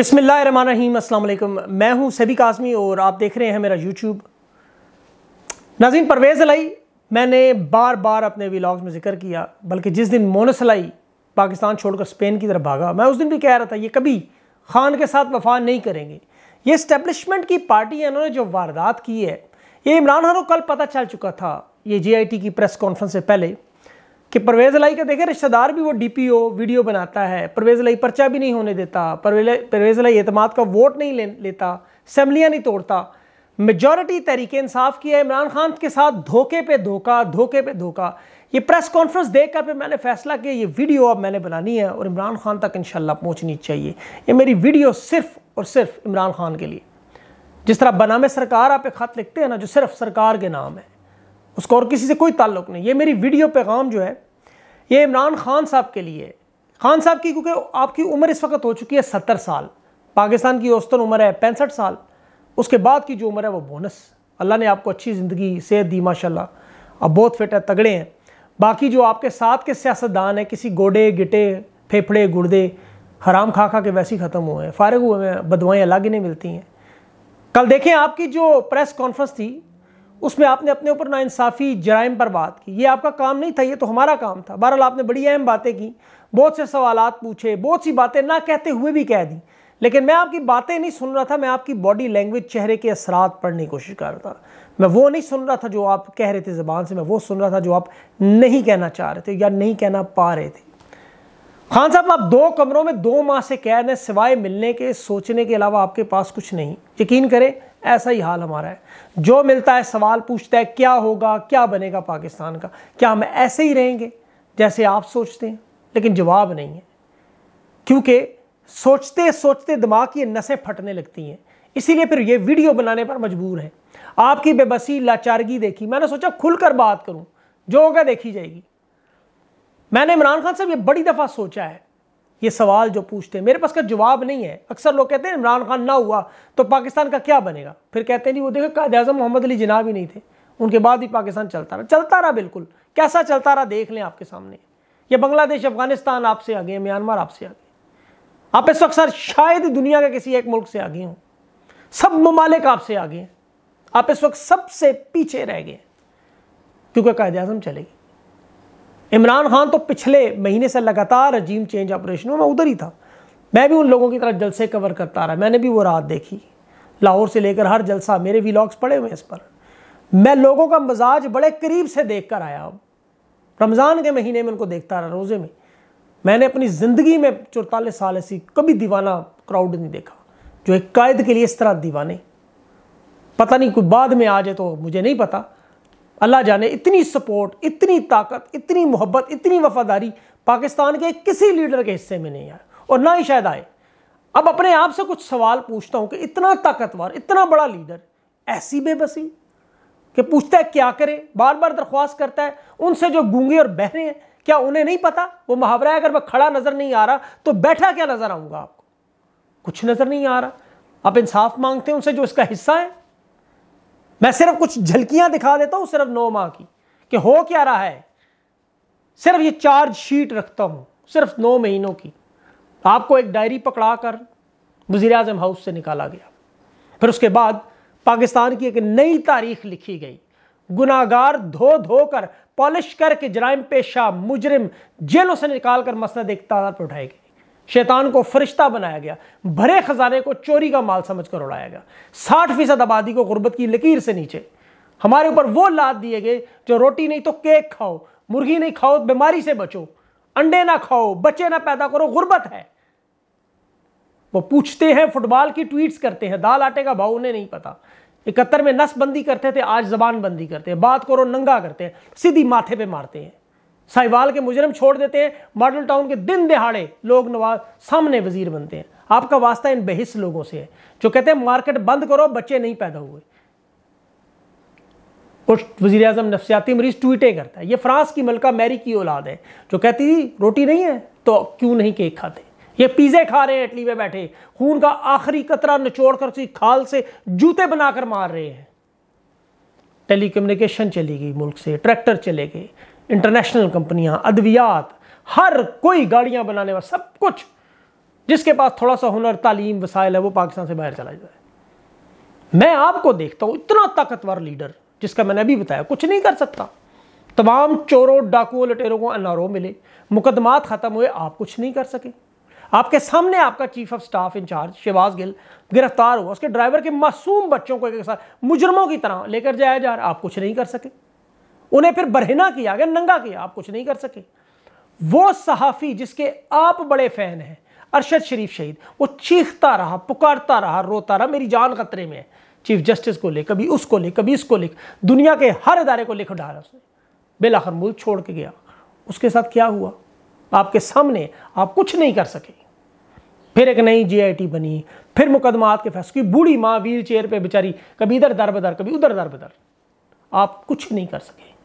अस्सलाम वालेकुम मैं हूं सभी काजमी और आप देख रहे हैं मेरा यूट्यूब नाजीन परवेज़ अलाई मैंने बार बार अपने व्लाग्स में जिक्र किया बल्कि जिस दिन मोनस अलाई पाकिस्तान छोड़कर स्पेन की तरफ भागा मैं उस दिन भी कह रहा था ये कभी खान के साथ वफा नहीं करेंगे ये इस्टेब्लिशमेंट की पार्टी है इन्होंने जो वारदात की है ये इमरान खान को कल पता चल चुका था ये जे आई टी की प्रेस कॉन्फ्रेंस से पहले कि परवेज़ लाई का देखें रिश्तेदार भी वो डीपीओ वीडियो बनाता है परवेज़ लाई पर्चा भी नहीं होने देता परवेज़ लाई एतम का वोट नहीं ले, लेता असम्बलियाँ नहीं तोड़ता मेजॉरिटी तरीके इंसाफ की है इमरान खान के साथ धोखे पे धोखा धोखे पे धोखा ये प्रेस कॉन्फ्रेंस देख कर मैंने फैसला किया ये वीडियो अब मैंने बनानी है और इमरान खान तक इन पहुँचनी चाहिए ये मेरी वीडियो सिर्फ और सिर्फ इमरान खान के लिए जिस तरह बनामे सरकार आप एक ख़त लिखते हैं ना जो सिर्फ सरकार के नाम है उसका और किसी से कोई ताल्लुक नहीं ये मेरी वीडियो पैगाम जो है ये इमरान खान साहब के लिए खान साहब की क्योंकि आपकी उम्र इस वक्त हो चुकी है सत्तर साल पाकिस्तान की औसतन उम्र है पैंसठ साल उसके बाद की जो उम्र है वो बोनस अल्लाह ने आपको अच्छी ज़िंदगी सेहत दी माशाल्लाह अब बहुत फिट है तगड़े हैं बाकी जो आपके साथ के सियासतदान हैं किसी गोडे गिटे फेफड़े गुर्दे हराम खा खा के वैसे ही ख़त्म हुए हैं फारग हुए हैं बदवाएँ अलग ही नहीं मिलती हैं कल देखें आपकी जो प्रेस कॉन्फ्रेंस थी उसमें आपने अपने ऊपर नाइंसाफ़ी जराइम पर बात की ये आपका काम नहीं था ये तो हमारा काम था बहरहाल आपने बड़ी अहम बातें की बहुत से सवाल पूछे बहुत सी बातें ना कहते हुए भी कह दी लेकिन मैं आपकी बातें नहीं सुन रहा था मैं आपकी बॉडी लैंग्वेज चेहरे के असरात पढ़ने की कोशिश कर रहा था मैं वो नहीं सुन रहा था जो आप कह रहे थे ज़बान से मैं वो सुन रहा था जो आप नहीं कहना चाह रहे थे या नहीं कहना पा रहे थे खान साहब आप दो कमरों में दो माह से कैद रहे सिवाय मिलने के सोचने के अलावा आपके पास कुछ नहीं यकीन करें ऐसा ही हाल हमारा है जो मिलता है सवाल पूछता है क्या होगा क्या बनेगा पाकिस्तान का क्या हम ऐसे ही रहेंगे जैसे आप सोचते हैं लेकिन जवाब नहीं है क्योंकि सोचते सोचते दिमाग की नसें फटने लगती हैं इसीलिए फिर ये वीडियो बनाने पर मजबूर है आपकी बेबसी लाचारगी देखी मैंने सोचा खुलकर बात करूं जो होगा देखी जाएगी मैंने इमरान खान साहब ये बड़ी दफ़ा सोचा है ये सवाल जो पूछते हैं मेरे पास का जवाब नहीं है अक्सर लोग कहते हैं इमरान खान ना हुआ तो पाकिस्तान का क्या बनेगा फिर कहते हैं जी वो देखो कायद अजम मोहम्मद अली जिना भी नहीं थे उनके बाद ही पाकिस्तान चलता रहा चलता रहा बिल्कुल कैसा चलता रहा देख लें आपके सामने ये बांग्लादेश अफगानिस्तान आपसे आगे हैं म्यांमार आपसे आगे आप इस वक्त सर शायद दुनिया के किसी एक मुल्क से आगे हों सब ममालिक आपसे आगे हैं आप इस वक्त सबसे पीछे रह गए क्योंकि कायद अजम चलेगी इमरान खान तो पिछले महीने से लगातार अजीम चेंज ऑपरेशनों में उधर ही था मैं भी उन लोगों की तरह जलसे कवर करता रहा मैंने भी वो रात देखी लाहौर से लेकर हर जलसा मेरे लॉग्स पड़े हुए हैं इस पर मैं लोगों का मजाज बड़े करीब से देख कर आया हूँ रमज़ान के महीने में उनको देखता रहा रोज़े में मैंने अपनी ज़िंदगी में चौतालीस साल ऐसी कभी दीवाना क्राउड नहीं देखा जो एक कायद के लिए इस तरह दीवाने पता नहीं कोई बाद में आ जाए तो मुझे नहीं पता अल्लाह जाने इतनी सपोर्ट इतनी ताकत इतनी मोहब्बत इतनी वफादारी पाकिस्तान के किसी लीडर के हिस्से में नहीं आए और ना ही शायद आए अब अपने आप से कुछ सवाल पूछता हूँ कि इतना ताकतवर इतना बड़ा लीडर ऐसी बेबसी कि पूछता है क्या करें बार बार दरख्वास्त करता है उनसे जो गूंगे और बहरे हैं क्या उन्हें नहीं पता वो मुहावरा अगर मैं खड़ा नजर नहीं आ रहा तो बैठा क्या नजर आऊंगा आपको कुछ नजर नहीं आ रहा आप इंसाफ मांगते हैं उनसे जो इसका हिस्सा है मैं सिर्फ कुछ झलकियां दिखा देता हूं सिर्फ नौ माह की कि हो क्या रहा है सिर्फ ये चार्ज शीट रखता हूं सिर्फ नौ महीनों की आपको एक डायरी पकड़ा कर वजीर अजम हाउस से निकाला गया फिर उसके बाद पाकिस्तान की एक नई तारीख लिखी गई गुनागार धो धो कर पॉलिश करके जराइम पेशा मुजरिम जेलों से निकाल कर मसनद एक तादाद पर उठाए गए शैतान को फरिश्ता बनाया गया भरे खजाने को चोरी का माल समझ कर उड़ाया गया साठ फीसद आबादी को गुर्बत की लकीर से नीचे हमारे ऊपर वो लाद दिए गए जो रोटी नहीं तो केक खाओ मुर्गी नहीं खाओ बीमारी से बचो अंडे ना खाओ बच्चे ना पैदा करो गुर्बत है वो पूछते हैं फुटबॉल की ट्वीट्स करते हैं दाल आटे का भाव उन्हें नहीं पता इकहत्तर में नस बंदी करते थे आज जबान बंदी करते हैं बात करो नंगा करते हैं सीधी माथे पे मारते हैं साहिवाल के मुजरम छोड़ देते हैं मॉडल टाउन के दिन दिहाड़े लोग नवाज सामने वजीर बनते हैं आपका वास्ता इन बेहिस लोगों से है जो कहते हैं मार्केट बंद करो बच्चे नहीं पैदा हुए और वजी अजम नफसियाती मरीज ट्वीटें करता है ये फ्रांस की मलका मैरी की औलाद है जो कहती थी रोटी नहीं है तो क्यों नहीं केक खाते ये पिज़्ज़े खा रहे हैं इटली में बैठे खून का आखिरी कतरा निचोड़ कर खाल से जूते बनाकर मार रहे हैं टेलीकम्युनिकेशन चली गई मुल्क से ट्रैक्टर चले गए इंटरनेशनल कंपनियां अद्वियात हर कोई गाड़ियां बनाने वाला सब कुछ जिसके पास थोड़ा सा हुनर तालीम वसायल है वो पाकिस्तान से बाहर चला जाए मैं आपको देखता हूं इतना ताकतवर लीडर जिसका मैंने अभी बताया कुछ नहीं कर सकता तमाम चोरों डाकुओं लटेरों को अनारों मिले मुकदमात ख़त्म हुए आप कुछ नहीं कर सके आपके सामने आपका chief of staff incharge Shahbaz Gill गिरफ्तार हुआ उसके ड्राइवर के मासूम बच्चों को एक साथ मुजरमों की तरह लेकर जाया जा रहा आप कुछ नहीं कर सके उन्हें फिर बरहना किया गया नंगा किया आप कुछ नहीं कर सके वो सहाफ़ी जिसके आप बड़े फ़ैन हैं अरशद शरीफ शहीद वो चीखता रहा पुकारता रहा रोता रहा मेरी जान खतरे में है चीफ जस्टिस को ले कभी उसको ले कभी इसको लिख दुनिया के हर इदारे को लिख डाला उसने बेलाखर मुल्क छोड़ के गया उसके साथ क्या हुआ आपके सामने आप कुछ नहीं कर सके फिर एक नई जीआईटी बनी फिर मुकदमात के फैसले बूढ़ी माँ व्हील चेयर पर बेचारी कभी इधर दर बदर कभी उधर दर बदर आप कुछ नहीं कर सके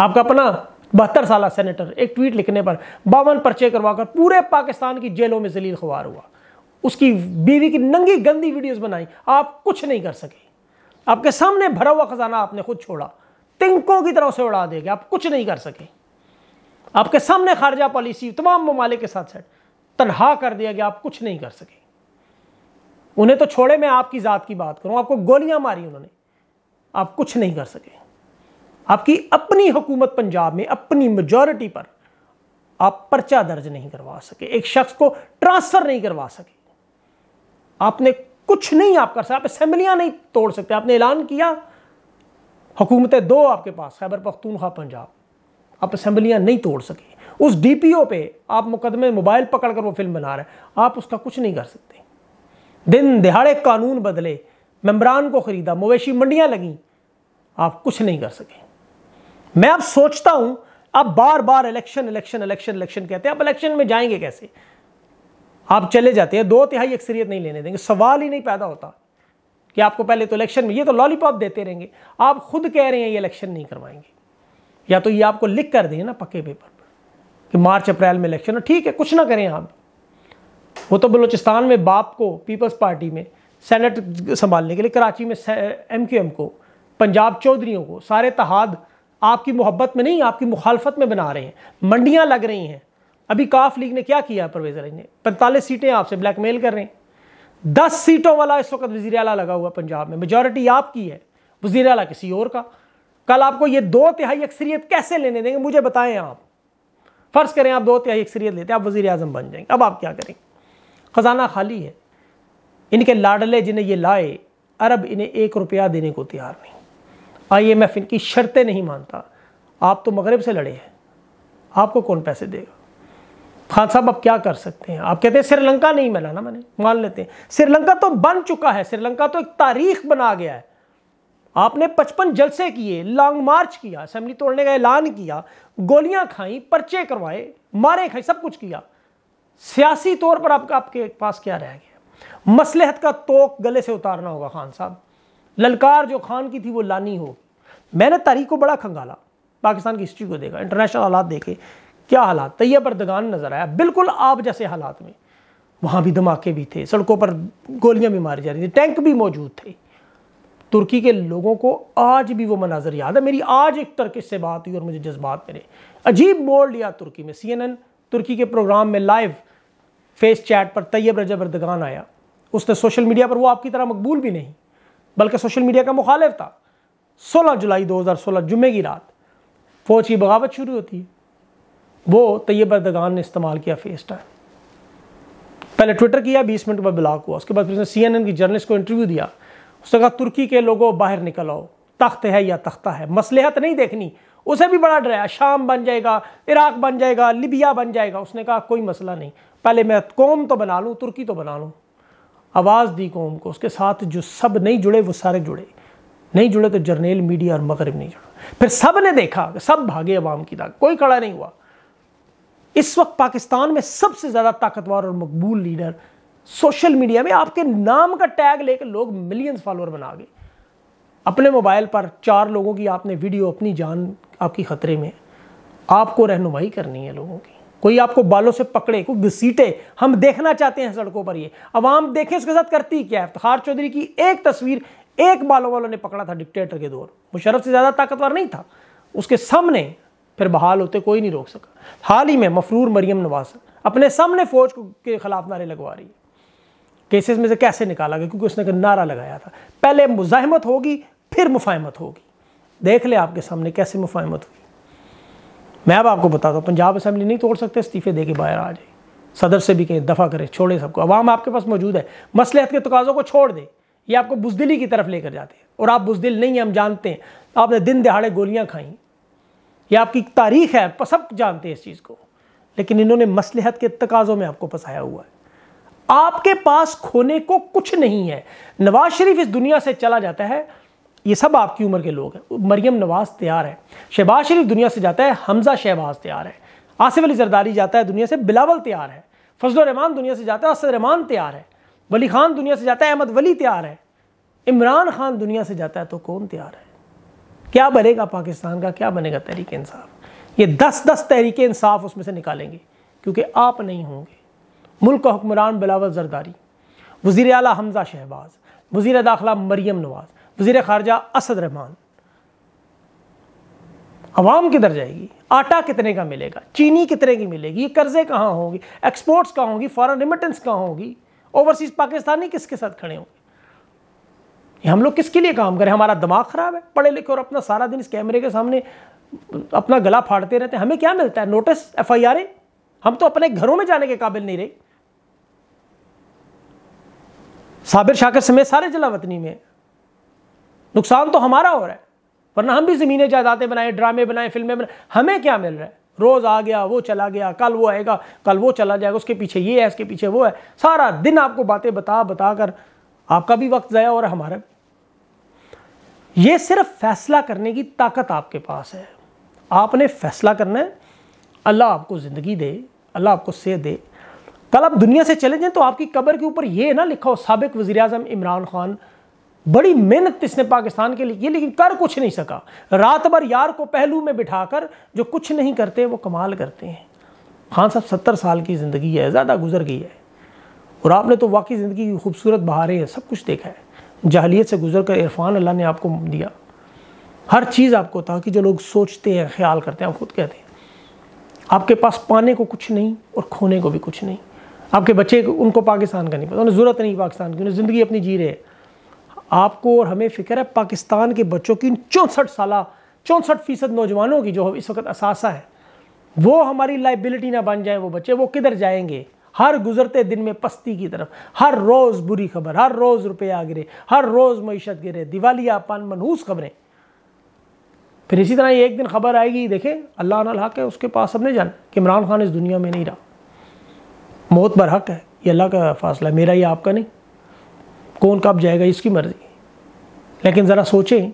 आपका अपना बहत्तर साल सेनेटर एक ट्वीट लिखने पर बावन पर्चे करवाकर पूरे पाकिस्तान की जेलों में जलील खवार हुआ उसकी बीवी की नंगी गंदी वीडियोस बनाई आप कुछ नहीं कर सके आपके सामने भरा हुआ खजाना आपने खुद छोड़ा तिंकों की तरह से उड़ा देगा आप कुछ नहीं कर सके आपके सामने खारजा पॉलिसी तमाम ममालिक के साथ सेट तनहा कर दिया गया आप कुछ नहीं कर सके उन्हें तो छोड़े मैं आपकी ज़ात की बात करूं आपको गोलियां मारी उन्होंने आप कुछ नहीं कर सके आपकी अपनी हुकूमत पंजाब में अपनी मेजोरिटी पर आप पर्चा दर्ज नहीं करवा सके एक शख्स को ट्रांसफर नहीं करवा सके आपने कुछ नहीं आप कर सकते आप असेंबलियां नहीं तोड़ सकते आपने ऐलान किया हुकूमतें दो आपके पास खैबर पख्तूनख्वा पंजाब आप असम्बलियां नहीं तोड़ सके उस डीपीओ पे आप मुकदमे मोबाइल पकड़कर वो फिल्म बना रहे हैं आप उसका कुछ नहीं कर सकते दिन दिहाड़े कानून बदले मेम्बरान को ख़रीदा मवेशी मंडियाँ लगीं आप कुछ नहीं कर सके मैं अब सोचता हूं आप बार बार इलेक्शन इलेक्शन इलेक्शन इलेक्शन कहते हैं आप इलेक्शन में जाएंगे कैसे आप चले जाते हैं दो तिहाई अक्सरियत नहीं लेने देंगे सवाल ही नहीं पैदा होता कि आपको पहले तो इलेक्शन में ये तो लॉलीपॉप देते रहेंगे आप खुद कह रहे हैं ये इलेक्शन नहीं करवाएंगे या तो ये आपको लिख कर दें ना पक्के पेपर पर कि मार्च अप्रैल में इलेक्शन ठीक है कुछ ना करें आप वो तो बलूचिस्तान में बाप को पीपल्स पार्टी में सेनेट संभालने के लिए कराची में एम क्यू एम को पंजाब चौधरीों को सारे तहाद आपकी मोहब्बत में नहीं आपकी मुखालफत में बना रहे हैं मंडियाँ लग रही हैं अभी काफ लीग ने क्या किया परवेज अली ने पैंतालीस सीटें आपसे ब्लैकमेल कर रहे हैं दस सीटों वाला इस वक्त वजी अला लगा हुआ पंजाब में मेजोरिटी आपकी है वजी अला किसी और का कल आपको ये दो तिहाई अक्सरियत कैसे लेने देंगे मुझे बताएं आप फ़र्ज़ करें आप दो तिहाई अक्सरियत लेते हैं आप वज़ी अजम बन जाएंगे अब आप क्या करें ख़जाना खाली है इनके लाडले जिन्हें ये लाए अरब इन्हें एक रुपया देने को तैयार नहीं एफ इनकी शर्तें नहीं मानता आप तो मगरब से लड़े हैं आपको कौन पैसे देगा खान साहब आप क्या कर सकते हैं आप कहते हैं श्रीलंका नहीं मिला ना मैंने मान लेते हैं श्रीलंका तो बन चुका है श्रीलंका तो एक तारीख बना गया है आपने पचपन जलसे किए लॉन्ग मार्च किया असम्बली तोड़ने का ऐलान किया गोलियां खाई पर्चे करवाए मारे खाई सब कुछ किया सियासी तौर पर आपका आपके पास क्या रह गया मसलहत का तोक गले से उतारना होगा खान साहब ललकार जो खान की थी वो लानी हो मैंने तारीख को बड़ा खंगाला पाकिस्तान की हिस्ट्री को देखा इंटरनेशनल हालात देखे क्या हालात तैयब बर्दगान नज़र आया बिल्कुल आप जैसे हालात में वहाँ भी धमाके भी थे सड़कों पर गोलियाँ भी मारी जा रही थी टैंक भी मौजूद थे तुर्की के लोगों को आज भी वो मनाजर याद है मेरी आज एक टर्किश से बात हुई और मुझे जज्बात मेरे अजीब मोड़ लिया तुर्की में सीएनएन तुर्की के प्रोग्राम में लाइव फेस चैट पर तैयब रजा बर्दगान आया उसने सोशल मीडिया पर वो आपकी तरह मकबूल भी नहीं बल्कि सोशल मीडिया का मुखालिफ था 16 जुलाई 2016 जुमे की रात फौज की बगावत शुरू होती है वो तैयब अरदगान ने इस्तेमाल किया फेस टाइम पहले ट्विटर किया बीस मिनट बाद ब्लॉक हुआ उसके बाद फिर उसने सी एन एन की जर्नलिस्ट को इंटरव्यू दिया उसने कहा तुर्की के लोगों बाहर निकल आओ तख्त है या तख्ता है मसलहत नहीं देखनी उसे भी बड़ा डराया शाम बन जाएगा इराक बन जाएगा लिबिया बन जाएगा उसने कहा कोई मसला नहीं पहले मैं कौम तो बना लूँ तुर्की तो बना लूँ आवाज़ दी कौम को उसके साथ जो सब नहीं जुड़े वो सारे जुड़े नहीं जुड़े तो जर्नेल मीडिया और मगरब नहीं जुड़ा फिर सब ने देखा सब भागे अवाम की दाग कोई खड़ा नहीं हुआ इस वक्त पाकिस्तान में सबसे ज़्यादा ताकतवर और मकबूल लीडर सोशल मीडिया में आपके नाम का टैग लेकर लोग मिलियंस फॉलोअर बना गए अपने मोबाइल पर चार लोगों की आपने वीडियो अपनी जान आपकी ख़तरे में आपको रहनुमाई करनी है लोगों की कोई आपको बालों से पकड़े कोई घसीटे हम देखना चाहते हैं सड़कों पर ये आवाम देखें उसके साथ करती क्या है इफ्तार चौधरी की एक तस्वीर एक बालों वालों ने पकड़ा था डिक्टेटर के दौर मुशरफ से ज़्यादा ताकतवर नहीं था उसके सामने फिर बहाल होते कोई नहीं रोक सका हाल ही में मफरूर मरियम नवाज अपने सामने फौज के खिलाफ नारे लगवा रही है केसेस में से कैसे निकाला गया क्योंकि उसने नारा लगाया था पहले मुजाहमत होगी फिर मुफाहमत होगी देख ले आपके सामने कैसे मुफाहमत हुई मैं अब आपको बताता हूँ पंजाब असम्बली नहीं तोड़ सकते इस्तीफे दे के बाहर आ जाए सदर से भी कहें दफ़ा करें छोड़े सबको अवाम आपके पास मौजूद है मसलहत के तकाज़ों को छोड़ दें ये आपको बुजदिली की तरफ लेकर जाते हैं और आप बुजदिल नहीं हैं हम जानते हैं आपने दिन दिहाड़े गोलियाँ खाई ये आपकी तारीख है सब जानते हैं इस चीज़ को लेकिन इन्होंने मसलहत के तकाज़ों में आपको फंसाया हुआ है आपके पास खोने को कुछ नहीं है नवाज शरीफ इस दुनिया से चला जाता है ये सब आपकी उम्र के लोग हैं मरियम नवाज तैयार है शहबाज शरीफ दुनिया से जाता है हमजा शहबाज तैयार है आसिफ अली जरदारी जाता है दुनिया से बिलावल तैयार है फजल रहमान दुनिया से जाता है असद रहमान तैयार है वली खान दुनिया से जाता है अहमद वली तैयार है इमरान खान दुनिया से जाता है तो कौन तैयार है क्या बनेगा पाकिस्तान का क्या बनेगा तहरीक इंसाफ ये दस दस तहरीक इंसाफ उसमें से निकालेंगे क्योंकि आप नहीं होंगे मुल्क का हुक्मरान बिलावल जरदारी वजीर अला हमजा शहबाज वजीर दाखिला मरियम नवाज वजीर खारजा असद रहमान आवाम किधर जाएगी आटा कितने का मिलेगा चीनी कितने की मिलेगी कर्जे कहाँ होंगे एक्सपोर्ट्स कहाँ होंगी फॉरन रिमिटेंस कहाँ होगी ओवरसीज पाकिस्तानी किसके साथ खड़े होंगे हम लोग किसके लिए काम करें हमारा दिमाग ख़राब है पढ़े लिखे और अपना सारा दिन इस कैमरे के सामने अपना गला फाड़ते रहते हैं हमें क्या मिलता है नोटिस एफ आई आर हम तो अपने घरों में जाने के काबिल नहीं रहे साबिर शाकर समेत सारे जलावतनी में नुकसान तो हमारा हो रहा है वरना हम भी ज़मीनें जायदादें बनाए ड्रामे बनाए फिल्में बनाए हमें क्या मिल रहा है रोज़ आ गया वो चला गया कल वो आएगा कल वो चला जाएगा उसके पीछे ये है उसके पीछे वो है सारा दिन आपको बातें बता बता कर आपका भी वक्त ज़ाया और हमारा भी ये सिर्फ फैसला करने की ताकत आपके पास है आपने फैसला करना है अल्लाह आपको ज़िंदगी दे अल्लाह आपको सेहत दे कल आप दुनिया से चले जाएँ तो आपकी कब्र के ऊपर ये ना लिखा हो सबक वज़ी अजम इमरान खान बड़ी मेहनत इसने पाकिस्तान के लिए की लेकिन कर कुछ नहीं सका रात भर यार को पहलू में बिठाकर जो कुछ नहीं करते वो कमाल करते हैं खान साहब सत्तर साल की ज़िंदगी है ज़्यादा गुजर गई है और आपने तो वाकई ज़िंदगी की खूबसूरत बहारें हैं सब कुछ देखा है जाहलीत से गुजर कर इरफान अल्लाह ने आपको दिया हर चीज़ आपको था कि जो लोग सोचते हैं ख्याल करते हैं आप खुद कहते हैं आपके पास पाने को कुछ नहीं और खोने को भी कुछ नहीं आपके बच्चे उनको पाकिस्तान का नहीं पता उन्हें ज़रूरत नहीं पाकिस्तान की उन्हें ज़िंदगी अपनी जी रहे हैं आपको और हमें फिक्र है पाकिस्तान के बच्चों की चौंसठ साल चौंसठ फ़ीसद नौजवानों की जो इस वक्त असासा है वो हमारी लाइबिलिटी ना बन जाए वो बच्चे वो किधर जाएंगे हर गुजरते दिन में पस्ती की तरफ हर रोज़ बुरी खबर हर रोज़ रुपया गिरे हर रोज़ मीशत गिरे दिवालियापन मनहूस खबरें फिर इसी तरह एक दिन खबर आएगी देखें अल्लाह हक है उसके पास नहीं जाना कि इमरान खान इस दुनिया में नहीं रहा मौत बर हक है ये अल्लाह का फासला मेरा ही आपका नहीं कौन कब जाएगा इसकी मर्ज़ी लेकिन ज़रा सोचें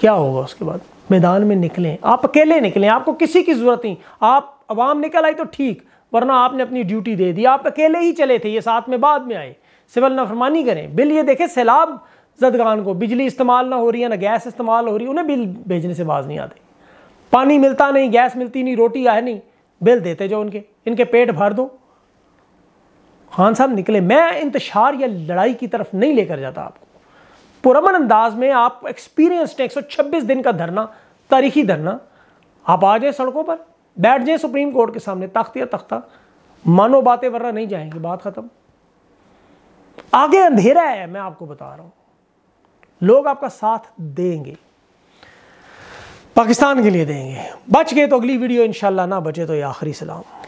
क्या होगा उसके बाद मैदान में निकलें आप अकेले निकलें आपको किसी की ज़रूरत नहीं आप आवाम निकल आई तो ठीक वरना आपने अपनी ड्यूटी दे दी आप अकेले ही चले थे ये साथ में बाद में आए सिविल नफरमानी करें बिल ये देखें सैलाब जदगान को बिजली इस्तेमाल ना हो रही है ना गैस इस्तेमाल हो रही है उन्हें बिल भेजने से बाज नहीं आते पानी मिलता नहीं गैस मिलती नहीं रोटी आए नहीं बिल देते जो उनके इनके पेट भर दो खान साहब निकले मैं इंतशार या लड़ाई की तरफ नहीं लेकर जाता आपको पुरमन अंदाज में आप एक्सपीरियंस एक सौ छब्बीस दिन का धरना तारीखी धरना आप आ जाए सड़कों पर बैठ जाए सुप्रीम कोर्ट के सामने तख्त या तख्ता मानो बातें वर्रा नहीं जाएंगी बात ख़त्म आगे अंधेरा है मैं आपको बता रहा हूं लोग आपका साथ देंगे पाकिस्तान के लिए देंगे बच गए तो अगली वीडियो इंशाला ना बचे तो ये आखिरी सलाम